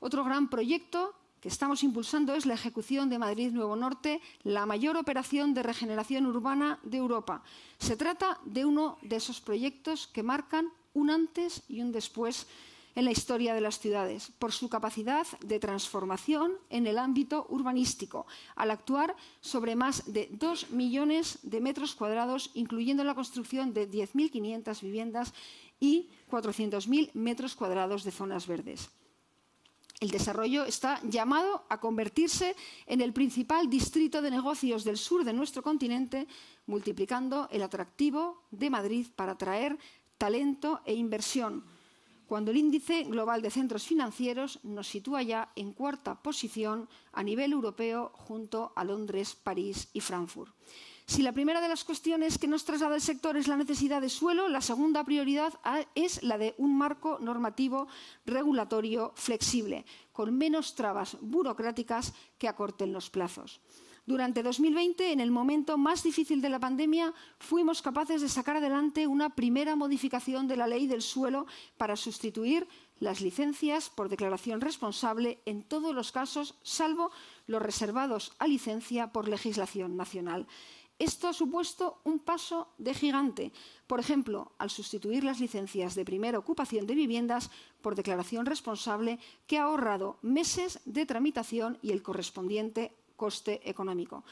Otro gran proyecto que estamos impulsando es la ejecución de Madrid Nuevo Norte, la mayor operación de regeneración urbana de Europa. Se trata de uno de esos proyectos que marcan un antes y un después en la historia de las ciudades, por su capacidad de transformación en el ámbito urbanístico, al actuar sobre más de 2 millones de metros cuadrados, incluyendo la construcción de 10.500 viviendas y 400.000 metros cuadrados de zonas verdes. El desarrollo está llamado a convertirse en el principal distrito de negocios del sur de nuestro continente, multiplicando el atractivo de Madrid para atraer talento e inversión, cuando el índice global de centros financieros nos sitúa ya en cuarta posición a nivel europeo junto a Londres, París y Frankfurt. Si la primera de las cuestiones que nos traslada el sector es la necesidad de suelo, la segunda prioridad es la de un marco normativo regulatorio flexible, con menos trabas burocráticas que acorten los plazos. Durante 2020, en el momento más difícil de la pandemia, fuimos capaces de sacar adelante una primera modificación de la ley del suelo para sustituir las licencias por declaración responsable en todos los casos, salvo los reservados a licencia por legislación nacional. Esto ha supuesto un paso de gigante, por ejemplo, al sustituir las licencias de primera ocupación de viviendas por declaración responsable, que ha ahorrado meses de tramitación y el correspondiente coste económico.